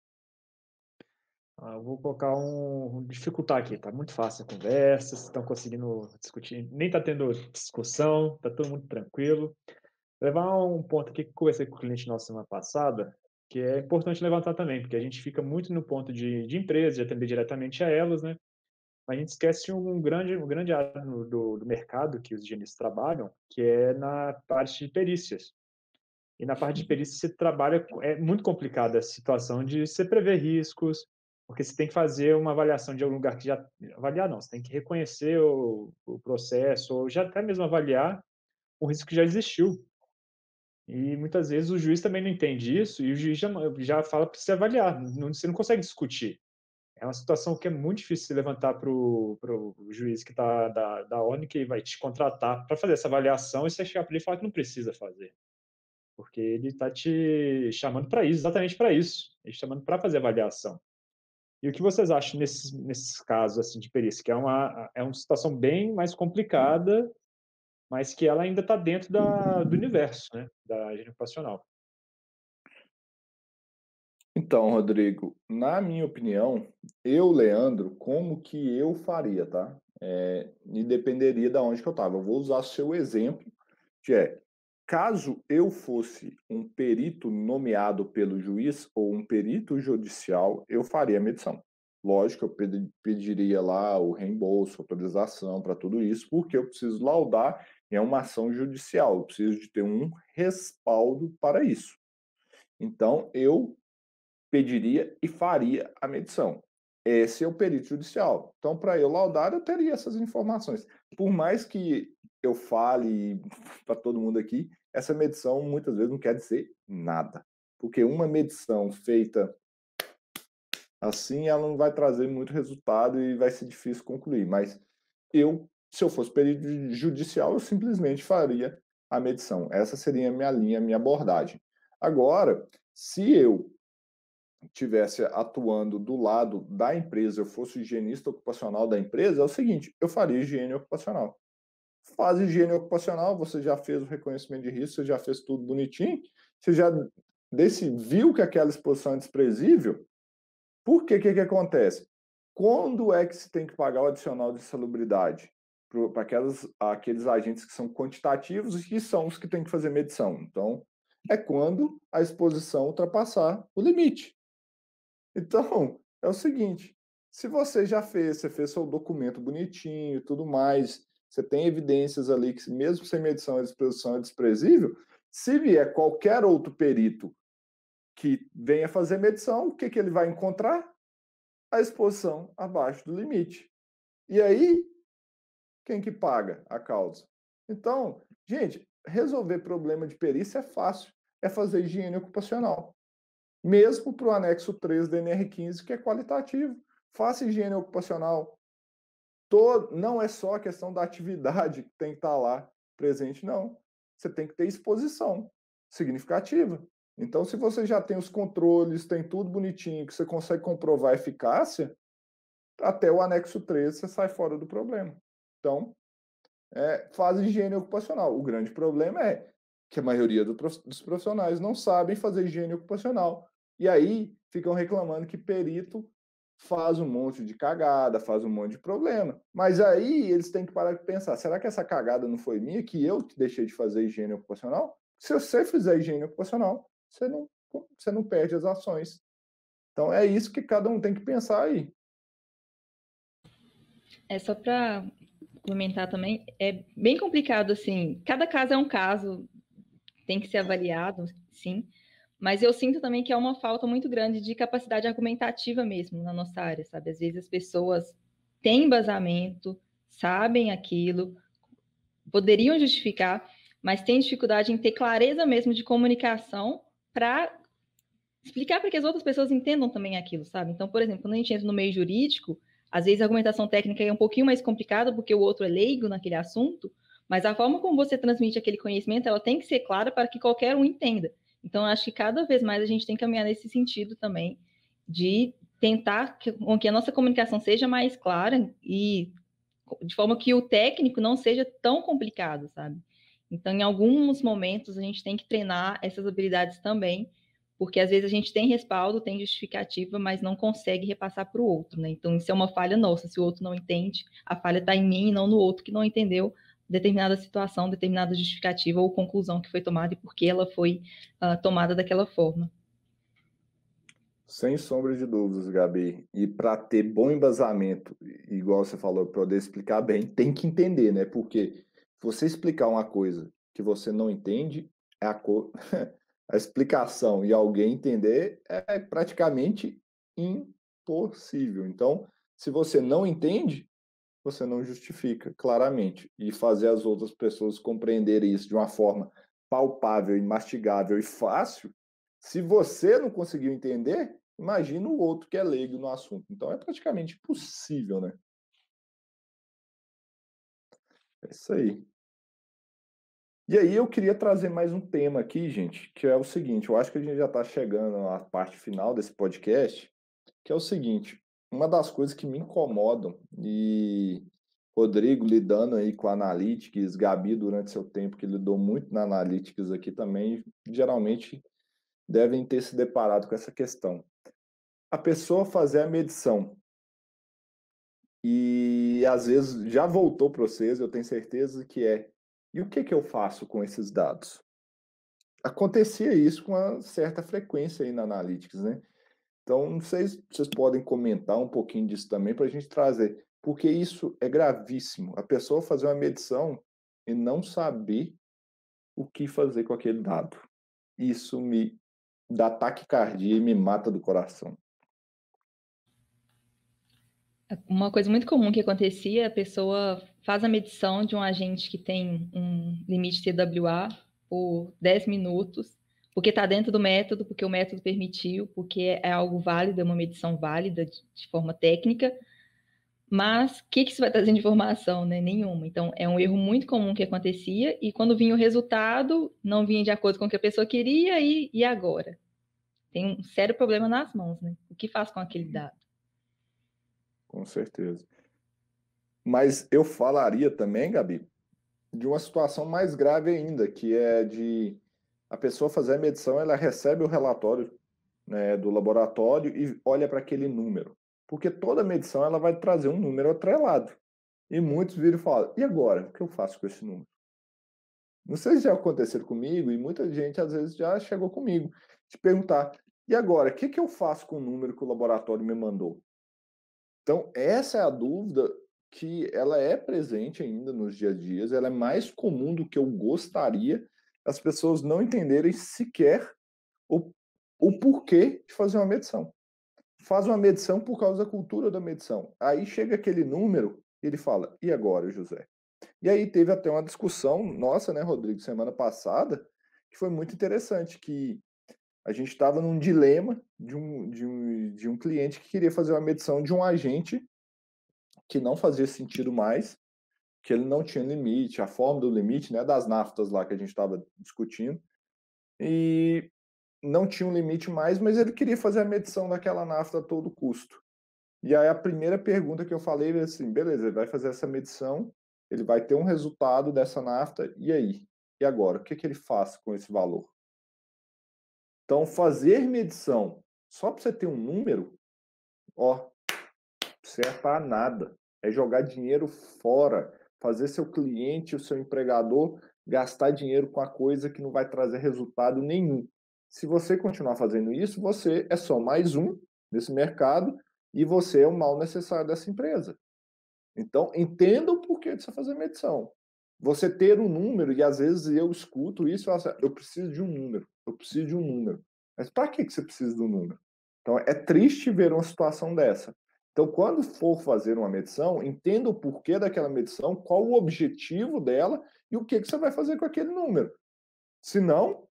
Ah, eu vou colocar um. dificultar aqui, tá muito fácil a conversa, vocês estão conseguindo discutir, nem tá tendo discussão, tá todo mundo tranquilo. Levar um ponto aqui que eu conversei com o cliente nosso semana passada, que é importante levantar também, porque a gente fica muito no ponto de, de empresas, de atender diretamente a elas, né? Mas a gente esquece um grande, um grande área do, do mercado que os higienistas trabalham, que é na parte de perícias. E na parte de uhum. perícia você trabalha, é muito complicada a situação de você prever riscos, porque você tem que fazer uma avaliação de algum lugar que já. Avaliar não, você tem que reconhecer o, o processo, ou já até mesmo avaliar o risco que já existiu. E muitas vezes o juiz também não entende isso e o juiz já, já fala para você avaliar, não, você não consegue discutir. É uma situação que é muito difícil se levantar para o juiz que está da, da ONU, que vai te contratar para fazer essa avaliação e você chegar para ele e falar que não precisa fazer. Porque ele está te chamando para isso, exatamente para isso. Ele está chamando para fazer avaliação. E o que vocês acham nesses, nesses casos assim, de perícia? Que é uma, é uma situação bem mais complicada mas que ela ainda está dentro da, do universo né, da higiene ocupacional. Então, Rodrigo, na minha opinião, eu, Leandro, como que eu faria, tá? É, eh, e dependeria da de onde que eu estava. Eu vou usar seu exemplo, que é, caso eu fosse um perito nomeado pelo juiz ou um perito judicial, eu faria a medição. Lógico, eu pediria lá o reembolso, autorização para tudo isso, porque eu preciso laudar, é uma ação judicial, eu preciso de ter um respaldo para isso. Então, eu pediria e faria a medição. Esse é o perito judicial. Então, para eu laudar, eu teria essas informações. Por mais que eu fale para todo mundo aqui, essa medição muitas vezes não quer dizer nada. Porque uma medição feita assim, ela não vai trazer muito resultado e vai ser difícil concluir. Mas eu, se eu fosse perito judicial, eu simplesmente faria a medição. Essa seria a minha linha, a minha abordagem. Agora, se eu tivesse atuando do lado da empresa, eu fosse higienista ocupacional da empresa, é o seguinte, eu faria higiene ocupacional. Faz higiene ocupacional, você já fez o reconhecimento de risco, você já fez tudo bonitinho, você já desse, viu que aquela exposição é desprezível, por que que, que acontece? Quando é que se tem que pagar o adicional de salubridade? Para aqueles agentes que são quantitativos e que são os que têm que fazer medição. Então, é quando a exposição ultrapassar o limite. Então, é o seguinte: se você já fez, você fez seu documento bonitinho e tudo mais, você tem evidências ali que, mesmo sem medição, a exposição é desprezível. Se vier qualquer outro perito que venha fazer medição, o que, que ele vai encontrar? A exposição abaixo do limite. E aí, quem que paga a causa? Então, gente, resolver problema de perícia é fácil, é fazer higiene ocupacional. Mesmo para o anexo 3 da NR15, que é qualitativo. Faça higiene ocupacional. Todo, não é só a questão da atividade que tem que estar lá presente, não. Você tem que ter exposição significativa. Então, se você já tem os controles, tem tudo bonitinho, que você consegue comprovar a eficácia, até o anexo 13 você sai fora do problema. Então, é, faz higiene ocupacional. O grande problema é que a maioria do, dos profissionais não sabem fazer higiene ocupacional. E aí ficam reclamando que perito faz um monte de cagada, faz um monte de problema. Mas aí eles têm que parar de pensar: será que essa cagada não foi minha, que eu deixei de fazer higiene ocupacional? Se você fizer higiene ocupacional, você não, você não perde as ações. Então é isso que cada um tem que pensar aí. É só para comentar também, é bem complicado assim. Cada caso é um caso, tem que ser avaliado, sim. Mas eu sinto também que é uma falta muito grande de capacidade argumentativa mesmo na nossa área, sabe? Às vezes as pessoas têm embasamento, sabem aquilo, poderiam justificar, mas têm dificuldade em ter clareza mesmo de comunicação para explicar para que as outras pessoas entendam também aquilo, sabe? Então, por exemplo, quando a gente entra no meio jurídico, às vezes a argumentação técnica é um pouquinho mais complicada porque o outro é leigo naquele assunto, mas a forma como você transmite aquele conhecimento, ela tem que ser clara para que qualquer um entenda. Então, acho que cada vez mais a gente tem que caminhar nesse sentido também de tentar que, com que a nossa comunicação seja mais clara e de forma que o técnico não seja tão complicado, sabe? Então, em alguns momentos, a gente tem que treinar essas habilidades também, porque às vezes a gente tem respaldo, tem justificativa, mas não consegue repassar para o outro, né? Então, isso é uma falha nossa. Se o outro não entende, a falha está em mim e não no outro que não entendeu determinada situação, determinada justificativa ou conclusão que foi tomada e por que ela foi uh, tomada daquela forma. Sem sombra de dúvidas, Gabi. E para ter bom embasamento, igual você falou, para poder explicar bem, tem que entender, né? Porque você explicar uma coisa que você não entende, é a, co... a explicação e alguém entender é praticamente impossível. Então, se você não entende, você não justifica, claramente. E fazer as outras pessoas compreenderem isso de uma forma palpável, mastigável e fácil, se você não conseguiu entender, imagina o outro que é leigo no assunto. Então, é praticamente impossível, né? É isso aí. E aí eu queria trazer mais um tema aqui, gente, que é o seguinte, eu acho que a gente já está chegando à parte final desse podcast, que é o seguinte, uma das coisas que me incomodam, e Rodrigo lidando aí com Analytics, Gabi durante seu tempo que lidou muito na Analytics aqui também, geralmente devem ter se deparado com essa questão. A pessoa fazer a medição e às vezes já voltou para vocês, eu tenho certeza que é. E o que, que eu faço com esses dados? Acontecia isso com uma certa frequência aí na Analytics, né? Então, não sei se vocês podem comentar um pouquinho disso também para a gente trazer, porque isso é gravíssimo. A pessoa fazer uma medição e não saber o que fazer com aquele dado. Isso me dá taquicardia e me mata do coração. Uma coisa muito comum que acontecia, a pessoa faz a medição de um agente que tem um limite TWA por 10 minutos, porque está dentro do método, porque o método permitiu, porque é algo válido, é uma medição válida de, de forma técnica, mas o que, que isso vai trazer de informação? Né? Nenhuma. Então, é um erro muito comum que acontecia, e quando vinha o resultado, não vinha de acordo com o que a pessoa queria, e, e agora? Tem um sério problema nas mãos, né? O que faz com aquele dado? com certeza. Mas eu falaria também, Gabi, de uma situação mais grave ainda, que é de a pessoa fazer a medição, ela recebe o relatório né, do laboratório e olha para aquele número. Porque toda medição ela vai trazer um número atrelado. E muitos viram e falam, e agora? O que eu faço com esse número? Não sei se já aconteceu comigo, e muita gente às vezes já chegou comigo, te perguntar, e agora, o que, que eu faço com o número que o laboratório me mandou? Então, essa é a dúvida que ela é presente ainda nos dia a dias, ela é mais comum do que eu gostaria as pessoas não entenderem sequer o, o porquê de fazer uma medição. Faz uma medição por causa da cultura da medição. Aí chega aquele número e ele fala: e agora, José? E aí teve até uma discussão nossa, né, Rodrigo, semana passada, que foi muito interessante, que a gente estava num dilema de um, de, um, de um cliente que queria fazer uma medição de um agente que não fazia sentido mais, que ele não tinha limite, a forma do limite, né, das naftas lá que a gente estava discutindo, e não tinha um limite mais, mas ele queria fazer a medição daquela nafta a todo custo. E aí a primeira pergunta que eu falei é assim, beleza, ele vai fazer essa medição, ele vai ter um resultado dessa nafta, e aí? E agora? O que, é que ele faz com esse valor? Então, fazer medição só para você ter um número, ó, serve para nada. É jogar dinheiro fora, fazer seu cliente, o seu empregador gastar dinheiro com a coisa que não vai trazer resultado nenhum. Se você continuar fazendo isso, você é só mais um nesse mercado e você é o mal necessário dessa empresa. Então, entenda o porquê de você fazer medição você ter um número, e às vezes eu escuto isso, eu, assim, ah, eu preciso de um número, eu preciso de um número. Mas para que, que você precisa do número? Então é triste ver uma situação dessa. Então, quando for fazer uma medição, entenda o porquê daquela medição, qual o objetivo dela e o que, que você vai fazer com aquele número. Se não,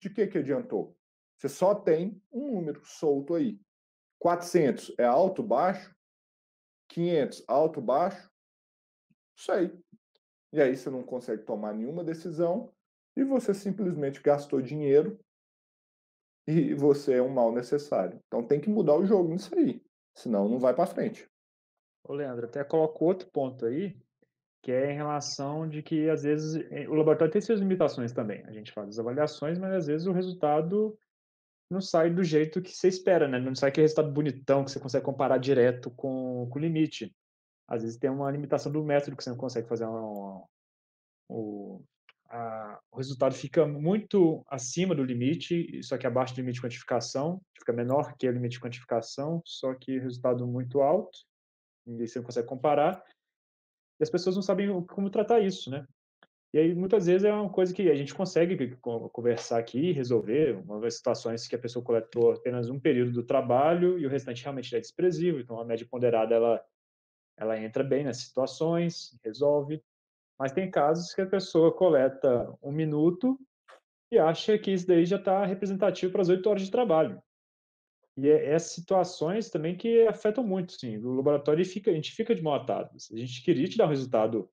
de que, que adiantou? Você só tem um número solto aí. 400 é alto, baixo? 500, alto, baixo? Não sei e aí você não consegue tomar nenhuma decisão e você simplesmente gastou dinheiro e você é um mal necessário. Então tem que mudar o jogo nisso aí, senão não vai para frente. Ô Leandro, até colocou outro ponto aí, que é em relação de que às vezes eh, o laboratório tem suas limitações também. A gente faz as avaliações, mas às vezes o resultado não sai do jeito que você espera, né? Não sai aquele resultado bonitão que você consegue comparar direto com, com o limite às vezes tem uma limitação do método que você não consegue fazer um, um, um, a, o resultado fica muito acima do limite, só que abaixo do limite de quantificação, fica menor que o limite de quantificação, só que resultado muito alto, e você não consegue comparar, e as pessoas não sabem como tratar isso, né? E aí, muitas vezes, é uma coisa que a gente consegue conversar aqui resolver. Uma situações que a pessoa coletou apenas um período do trabalho e o restante realmente é desprezível. Então, a média ponderada, ela ela entra bem nas situações, resolve, mas tem casos que a pessoa coleta um minuto e acha que isso daí já está representativo para as oito horas de trabalho. E é, é situações também que afetam muito, sim. O laboratório fica, a gente fica de mão atada. A gente queria te dar um resultado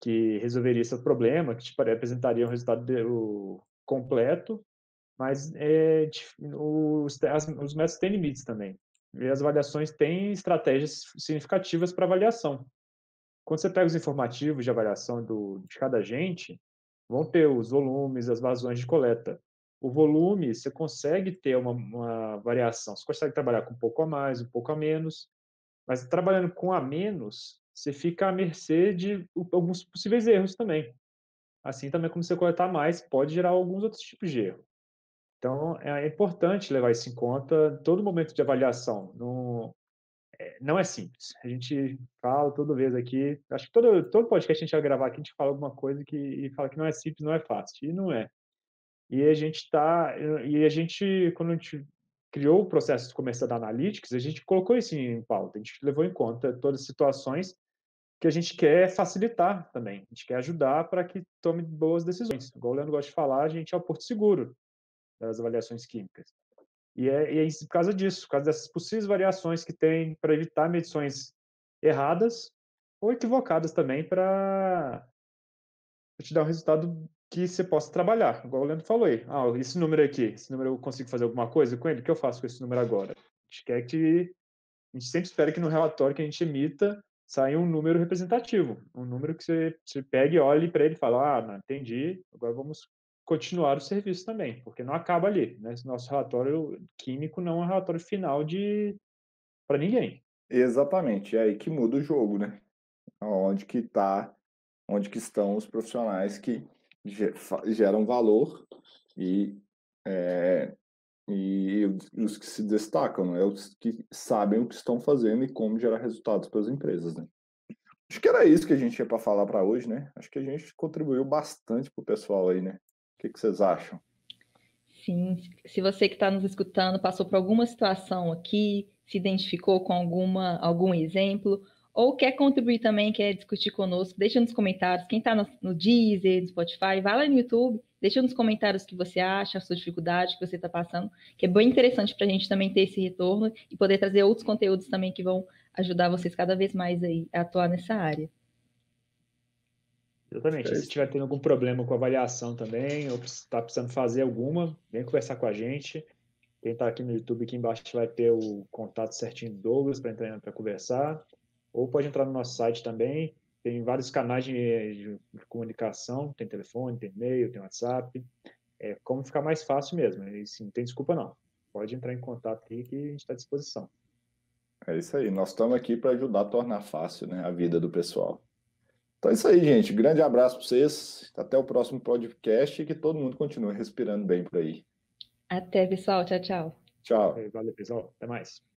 que resolveria esse problema, que te apresentaria um resultado de, o, completo, mas é, o, os, as, os métodos têm limites também. E as avaliações têm estratégias significativas para avaliação. Quando você pega os informativos de avaliação do, de cada agente, vão ter os volumes, as vazões de coleta. O volume, você consegue ter uma, uma variação. Você consegue trabalhar com um pouco a mais, um pouco a menos. Mas trabalhando com a menos, você fica à mercê de alguns possíveis erros também. Assim também como você coletar mais, pode gerar alguns outros tipos de erro. Então, é, é importante levar isso em conta todo momento de avaliação. Não, é, não é simples. A gente fala toda vez aqui, acho que todo, todo podcast que a gente vai gravar aqui, a gente fala alguma coisa que, e fala que não é simples, não é fácil. E não é. E a gente está. E a gente, quando a gente criou o processo de começar da Analytics, a gente colocou isso em pauta, a gente levou em conta todas as situações que a gente quer facilitar também, a gente quer ajudar para que tome boas decisões. Igual o Leandro gosta de falar, a gente é o porto seguro das avaliações químicas. E é, e é por causa disso, por causa dessas possíveis variações que tem para evitar medições erradas ou equivocadas também para te dar um resultado que você possa trabalhar. Igual o Leandro falou aí, ah, esse número aqui, esse número eu consigo fazer alguma coisa com ele? O que eu faço com esse número agora? A gente quer que a gente sempre espera que no relatório que a gente emita saia um número representativo, um número que você, você pegue, olhe para ele e fala, ah, não, entendi, agora vamos continuar o serviço também, porque não acaba ali. Né? Nosso relatório químico não é um relatório final de para ninguém. Exatamente, é aí que muda o jogo, né? Onde que está onde que estão os profissionais que geram valor e, é, e os que se destacam, né? os que sabem o que estão fazendo e como gerar resultados para as empresas, né? Acho que era isso que a gente tinha para falar para hoje, né? Acho que a gente contribuiu bastante para o pessoal aí, né? que, que vocês acham? Sim, se você que está nos escutando passou por alguma situação aqui, se identificou com alguma, algum exemplo, ou quer contribuir também, quer discutir conosco, deixa nos comentários. Quem está no, no Deezer, no Spotify, vai lá no YouTube, deixa nos comentários o que você acha, a sua dificuldade que você está passando, que é bem interessante para a gente também ter esse retorno e poder trazer outros conteúdos também que vão ajudar vocês cada vez mais aí a atuar nessa área. Exatamente. É se estiver tendo algum problema com avaliação também, ou está precisando fazer alguma, vem conversar com a gente. Quem está aqui no YouTube, aqui embaixo vai ter o contato certinho do Douglas para entrar para conversar. Ou pode entrar no nosso site também. Tem vários canais de, de comunicação, tem telefone, tem e-mail, tem WhatsApp. É como ficar mais fácil mesmo. E, não tem desculpa não. Pode entrar em contato aqui que a gente está à disposição. É isso aí. Nós estamos aqui para ajudar a tornar fácil né, a vida do pessoal. Então é isso aí, gente. Grande abraço para vocês. Até o próximo podcast e que todo mundo continue respirando bem por aí. Até, pessoal. Tchau, tchau. Tchau. Valeu, pessoal. Até mais.